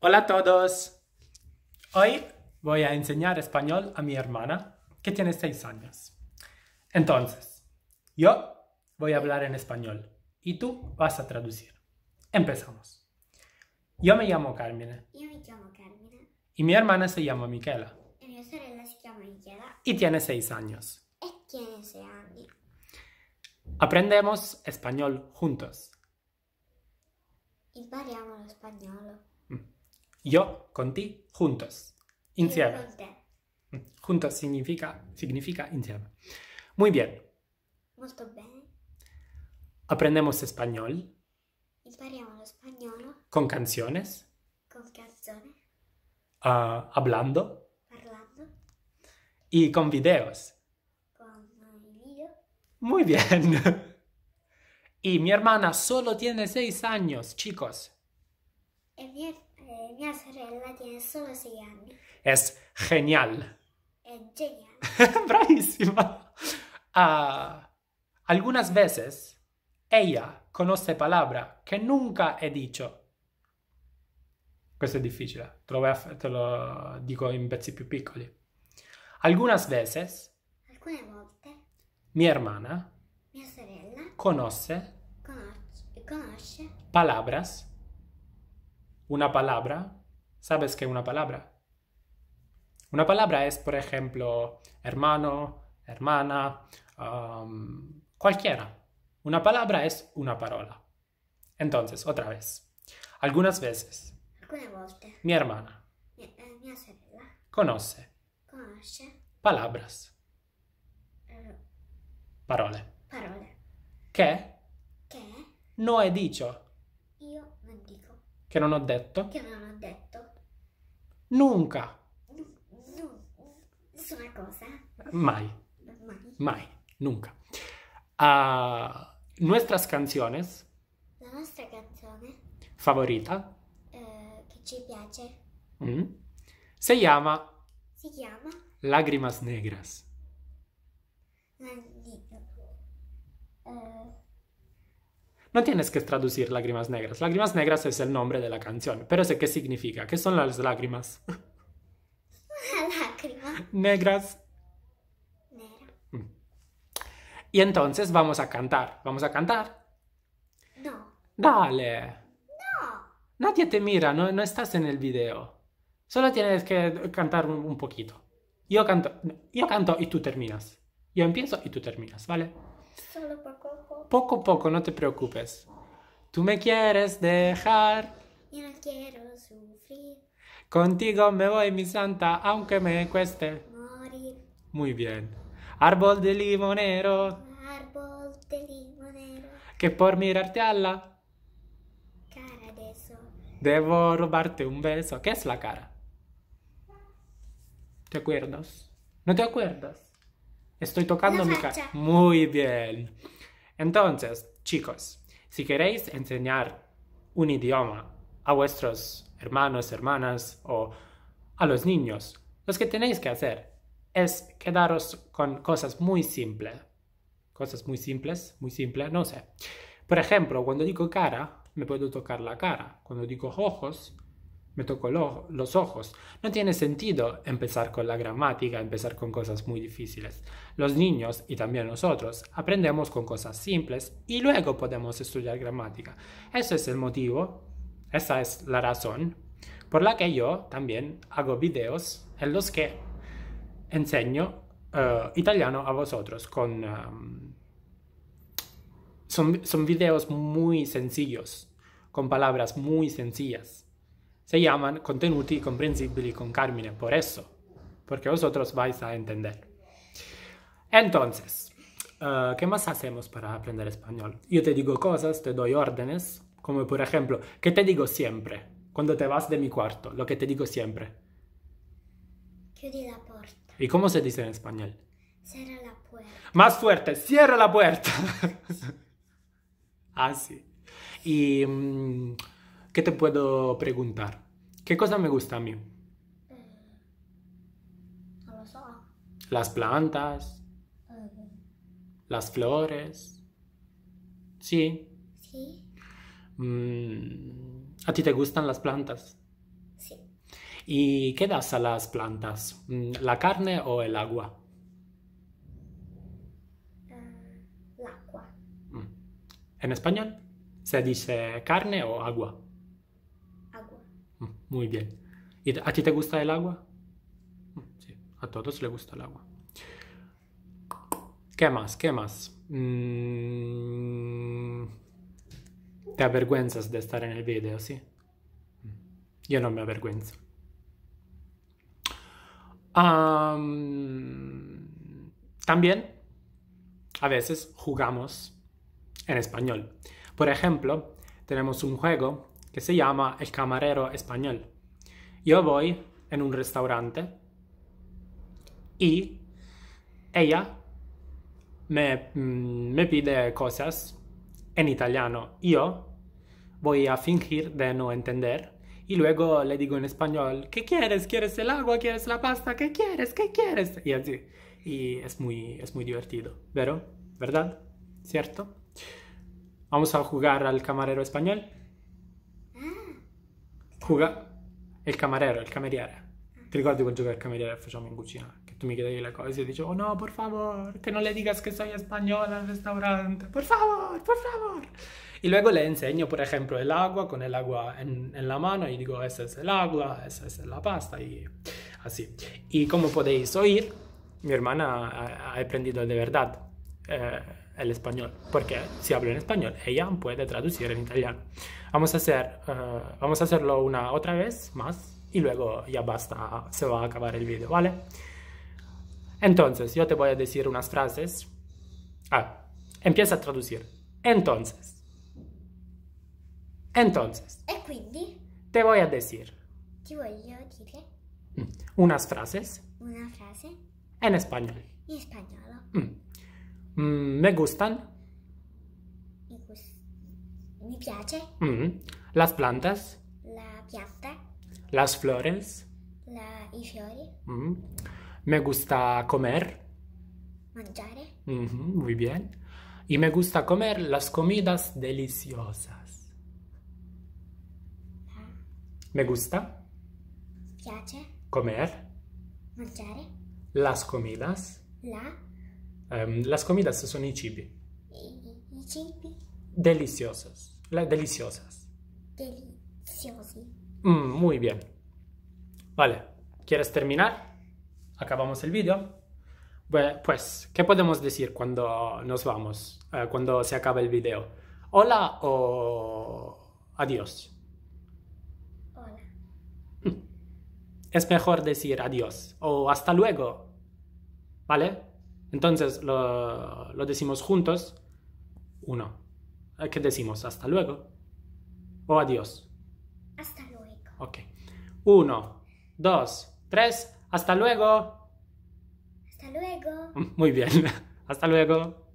Hola a todos. Hoy voy a enseñar español a mi hermana, que tiene seis años. Entonces, yo voy a hablar en español y tú vas a traducir. Empezamos. Yo me llamo Carmine. Yo me llamo Carmine. Y mi hermana se llama Miquela. Y mi hermana se llama Miquela. Y tiene seis años. Y tiene 6 años. Aprendemos español juntos yo con ti juntos. Insieme. Mm, juntos significa, significa insieme. Muy bien. Muy bien. Aprendemos español. español. Con canciones. Con canciones. Ah, hablando. Y con videos. Con Muy bien. y mi hermana solo tiene seis años, chicos. Es Eh, mia sorella tiene solo 6 anni. Es genial. È genial. Bravissima. Uh, algunas veces ella conosce parole che nunca he dicho. Questo è difficile, te lo, te lo dico in pezzi più piccoli. Algunas veces. Alcune volte. Mia hermana. Mia sorella. Conosce. Conosce. conosce palabras. una palabra, ¿sabes qué es una palabra? Una palabra es, por ejemplo, hermano, hermana, cualquiera. Una palabra es una palabra Entonces, otra vez. Algunas veces. Mi hermana. Mi, hermana. Eh, conoce. Palabras. parole. Parole. ¿Qué? Che? No he dicho. Io non dico. Che non ho detto? Che non ho detto. Nunca. Nessuna cosa. Mai. Mai. Mai. Nunca. Uh, nuestras canciones. La nostra canzone. Favorita. Uh, che ci piace. Mm. Si chiama. Si chiama. Lagrimas negras. Uh, No tienes que traducir lágrimas negras. Lágrimas negras es el nombre de la canción. Pero sé qué significa. ¿Qué son las lágrimas? Lágrimas. Negras. Negras... Y entonces vamos a cantar. ¿Vamos a cantar? No. Dale. No. Nadie te mira, no, estás en el video. Solo tienes que cantar un, un poquito. Yo canto, yo canto y tú terminas. Yo empiezo y tú terminas, ¿vale? Solo poco a poco. Poco no te preocupes. Tú me quieres dejar. Yo no quiero sufrir. Contigo me voy, mi santa, aunque me cueste. Morir. Muy bien. Árbol de limonero. Árbol de limonero. Que por mirarte a la cara de eso. Debo robarte un beso. ¿Qué es la cara? ¿Te acuerdas? ¿No te acuerdas? Estoy tocando mi cara. Muy bien. Entonces, chicos, si queréis enseñar un idioma a vuestros hermanos, hermanas o a los niños, los que tenéis que hacer es quedaros con cosas muy simples. Cosas muy simples, muy simples, no sé. Por ejemplo, cuando digo cara, me puedo tocar la cara. Cuando digo ojos, me tocó los ojos. No tiene sentido empezar con la gramática, empezar con cosas muy difíciles. Los niños y también nosotros aprendemos con cosas simples y luego podemos estudiar gramática. Ese es el motivo, esa es la razón por la que yo también hago videos en los que enseño eh, italiano a vosotros con... Um, son, son videos muy sencillos, con palabras muy sencillas se llaman contenuti comprensibili con Carmine por eso, porque vosotros vais a entender. Entonces, eh, ¿qué más hacemos para aprender español? Yo te digo cosas, te doy órdenes, como por ejemplo, ¿qué te digo siempre cuando te vas de mi cuarto? Lo que te digo siempre. Cierra la puerta. ¿Y cómo se dice en español? Cierra la puerta. Más fuerte, cierra la puerta. ah, sí. Y... Mm, ¿Qué te puedo preguntar? ¿Qué cosa me gusta a mí? Eh, las plantas. Eh. Las flores. Sí. Sí. Mm, ¿A ti te gustan las plantas? Sí. ¿Y qué das a las plantas? Mm, ¿La carne o el agua? Eh, el agua. Mm. ¿En español? ¿Se dice carne o agua? Muy bien. ¿Y a ti te gusta el agua? Sí, a todos les gusta el agua. ¿Qué más? ¿Qué más? Mm, ¿Te avergüenzas de estar en el video, sí? Mm, yo no me avergüenzo. También, a veces jugamos en español. Por ejemplo, tenemos un juego se llama El camarero español. Yo voy en un restaurante y ella mm, me, pide cosas en italiano. Yo voy a fingir de no entender y luego le digo en español, ¿qué quieres? ¿Quieres el agua? ¿Quieres la pasta? ¿Qué quieres? ¿Qué quieres? Y así. Y es muy, es muy divertido, ¿vero? ¿Verdad? ¿Cierto? Vamos a jugar al camarero español. Cuca e il camarero, il cameriere. Ti ricordi quel gioco del cameriere che facciamo in cucina? Che tu mi chiedevi le cose e dicevo, oh, no, por favor, che non le digas che sono spagnola al ristorante. Por favor, por favor. E luego le enseño, per esempio, el agua, con el agua en, la mano, y digo, esa es el agua, esa es la pasta, e così. E come podéis oír, mi hermana ha, ha aprendido de verdad. Eh, el español, porque si hablo en español, ella puede traducir en italiano. Vamos a, hacer, eh, vamos a hacerlo una otra vez más y luego ya basta, se va a acabar el vídeo, ¿vale? Entonces, yo te voy a decir unas frases. Ah, empieza a traducir. Entonces. Entonces. E quindi? Te voy a decir. Mm, unas frases. Una frase. En español. En español. Mm. Mm, ¿Me gustan? Me, gustan. me piace. Mm, las plantas. La pianta. Las flores. La, I fiori. Mm, me gusta comer. Mangiare. Mm-hmm, muy bien. Y me gusta comer las comidas deliciosas. Ah. Me gusta. Piace. Comer. Mangiare. Las comidas. La. Em, las comidas son i cibi. Deliciosas. deliciosas. Mm, muy bien. Vale. ¿Quieres terminar? Acabamos el vídeo. Pues, ¿qué podemos decir cuando nos vamos? Eh, cuando se acaba el vídeo. Hola o adiós. Hola. Mm. Es mejor decir adiós o hasta luego. ¿Vale? Entonces lo, decimos juntos. Uno. ¿Qué decimos? Hasta luego. O adiós. Hasta luego. Ok. Uno, dos, tres. Hasta luego. Hasta luego. Muy bien. Hasta luego.